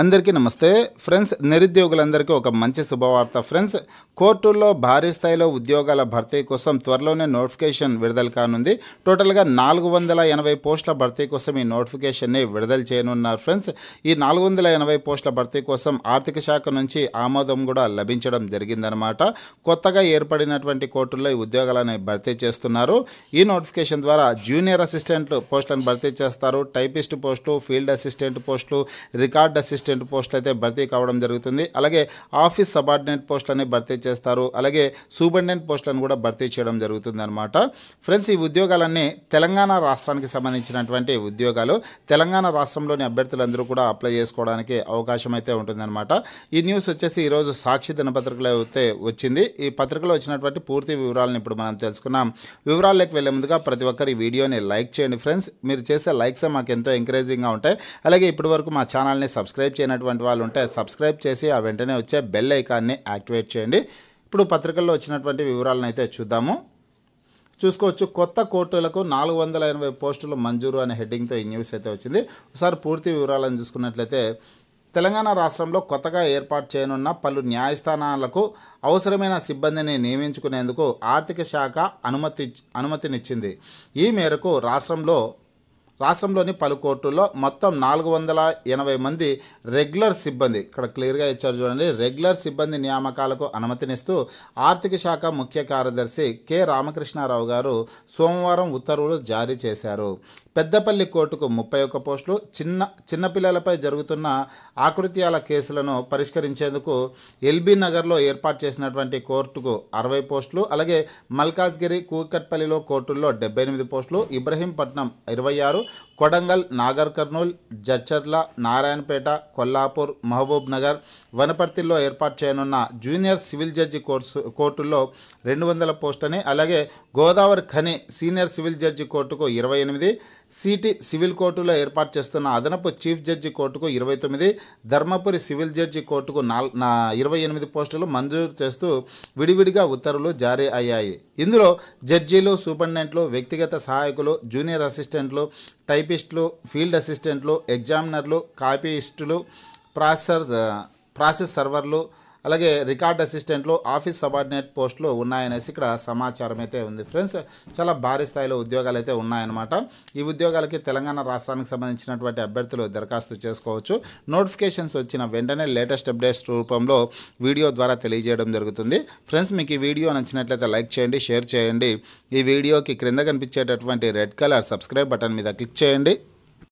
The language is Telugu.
అందరికీ నమస్తే ఫ్రెండ్స్ నిరుద్యోగులందరికీ ఒక మంచి శుభవార్త ఫ్రెండ్స్ కోర్టుల్లో భారీ స్థాయిలో ఉద్యోగాల భర్తీ కోసం త్వరలోనే నోటిఫికేషన్ విడుదల కానుంది టోటల్గా నాలుగు వందల ఎనభై పోస్టుల భర్తీ కోసం ఈ నోటిఫికేషన్ని విడుదల చేయనున్నారు ఫ్రెండ్స్ ఈ నాలుగు వందల ఎనభై పోస్టుల భర్తీ కోసం ఆర్థిక శాఖ నుంచి ఆమోదం కూడా లభించడం జరిగిందనమాట కొత్తగా ఏర్పడినటువంటి కోర్టుల్లో ఈ ఉద్యోగాలను భర్తీ చేస్తున్నారు ఈ నోటిఫికేషన్ ద్వారా జూనియర్ అసిస్టెంట్ పోస్టులను భర్తీ చేస్తారు టైపిస్ట్ పోస్టు ఫీల్డ్ అసిస్టెంట్ పోస్టులు రికార్డ్ అసిస్టెంట్ అసిస్టెంట్ పోస్టులు అయితే భర్తీ కావడం జరుగుతుంది అలాగే ఆఫీస్ సబార్డినేట్ పోస్టులని భర్తీ చేస్తారు అలాగే సూపరింటెండెంట్ పోస్టులను కూడా భర్తీ చేయడం జరుగుతుంది అనమాట ఫ్రెండ్స్ ఈ ఉద్యోగాలన్నీ తెలంగాణ రాష్ట్రానికి సంబంధించినటువంటి ఉద్యోగాలు తెలంగాణ రాష్ట్రంలోని అభ్యర్థులందరూ కూడా అప్లై చేసుకోవడానికి అవకాశం అయితే ఉంటుందన్నమాట ఈ న్యూస్ వచ్చేసి ఈరోజు సాక్షి దినపత్రికలో అయితే వచ్చింది ఈ పత్రికలో వచ్చినటువంటి పూర్తి వివరాలను ఇప్పుడు మనం తెలుసుకున్నాం వివరాల్లోకి వెళ్ళే ముందుగా ప్రతి ఒక్కరు ఈ వీడియోని లైక్ చేయండి ఫ్రెండ్స్ మీరు చేసే లైక్సే మాకు ఎంతో ఎంకరేజింగ్గా ఉంటాయి అలాగే ఇప్పటివరకు మా ఛానల్ని సబ్స్క్రైబ్ సబ్స్క్రైబ్ చేయనటువంటి వాళ్ళు ఉంటే సబ్స్క్రైబ్ చేసి ఆ వెంటనే వచ్చే బెల్ ఐకాన్ని యాక్టివేట్ చేయండి ఇప్పుడు పత్రికల్లో వచ్చినటువంటి వివరాలను అయితే చూద్దాము చూసుకోవచ్చు కొత్త కోర్టులకు నాలుగు వందల ఎనభై పోస్టులు మంజూరు అనే హెడ్డింగ్తో ఈ న్యూస్ అయితే వచ్చింది ఒకసారి పూర్తి వివరాలను చూసుకున్నట్లయితే తెలంగాణ రాష్ట్రంలో కొత్తగా ఏర్పాటు చేయనున్న పలు న్యాయస్థానాలకు అవసరమైన సిబ్బందిని నియమించుకునేందుకు ఆర్థిక శాఖ అనుమతి అనుమతినిచ్చింది ఈ మేరకు రాష్ట్రంలో రాష్ట్రంలోని పలు కోర్టుల్లో మొత్తం నాలుగు వందల ఎనభై మంది రెగ్యులర్ సిబ్బంది ఇక్కడ క్లియర్గా ఇచ్చారు చూడండి రెగ్యులర్ సిబ్బంది నియామకాలకు అనుమతినిస్తూ ఆర్థిక శాఖ ముఖ్య కార్యదర్శి కె రామకృష్ణారావు గారు సోమవారం ఉత్తర్వులు జారీ చేశారు పెద్దపల్లి కోర్టుకు ముప్పై ఒక్క పోస్టులు చిన్న చిన్నపిల్లలపై జరుగుతున్న ఆకృత్యాల కేసులను పరిష్కరించేందుకు ఎల్బీ నగర్లో ఏర్పాటు చేసినటువంటి కోర్టుకు అరవై పోస్టులు అలాగే మల్కాజ్గిరి కూకట్పల్లిలో కోర్టుల్లో డెబ్బై ఎనిమిది పోస్టులు ఇబ్రహీంపట్నం ఇరవై ఆరు కొడంగల్ నాగర్ కర్నూల్ జడ్చర్ల నారాయణపేట కొల్లాపూర్ మహబూబ్ నగర్ వనపర్తిలో ఏర్పాటు చేయనున్న జూనియర్ సివిల్ జడ్జి కోర్సు కోర్టుల్లో రెండు వందల పోస్టుని అలాగే Godavari Khani senior civil judge కోర్టుకు ఇరవై ఎనిమిది సిటీ సివిల్ కోర్టులో ఏర్పాటు చేస్తున్న అదనపు చీఫ్ జడ్జి కోర్టుకు ఇరవై తొమ్మిది ధర్మపురి సివిల్ జడ్జి కోర్టుకు నాల్ ఇరవై ఎనిమిది పోస్టులు మంజూరు చేస్తూ విడివిడిగా ఉత్తర్వులు జారీ అయ్యాయి ఇందులో జడ్జీలు సూపరింటెండెంట్లు వ్యక్తిగత సహాయకులు జూనియర్ అసిస్టెంట్లు టైపిస్టులు ఫీల్డ్ అసిస్టెంట్లు ఎగ్జామినర్లు కాపీయిస్టులు ప్రాసెసర్ ప్రాసెస్ సర్వర్లు అలాగే రికార్డ్ అసిస్టెంట్లు ఆఫీస్ సబార్డినేట్ పోస్టులు ఉన్నాయనేసి ఇక్కడ సమాచారం అయితే ఉంది ఫ్రెండ్స్ చాలా భారీ స్థాయిలో ఉద్యోగాలు అయితే ఉన్నాయన్నమాట ఈ ఉద్యోగాలకి తెలంగాణ రాష్ట్రానికి సంబంధించినటువంటి అభ్యర్థులు దరఖాస్తు చేసుకోవచ్చు నోటిఫికేషన్స్ వచ్చిన వెంటనే లేటెస్ట్ అప్డేట్స్ రూపంలో వీడియో ద్వారా తెలియజేయడం జరుగుతుంది ఫ్రెండ్స్ మీకు ఈ వీడియో నచ్చినట్లయితే లైక్ చేయండి షేర్ చేయండి ఈ వీడియోకి క్రింద కనిపించేటటువంటి రెడ్ కలర్ సబ్స్క్రైబ్ బటన్ మీద క్లిక్ చేయండి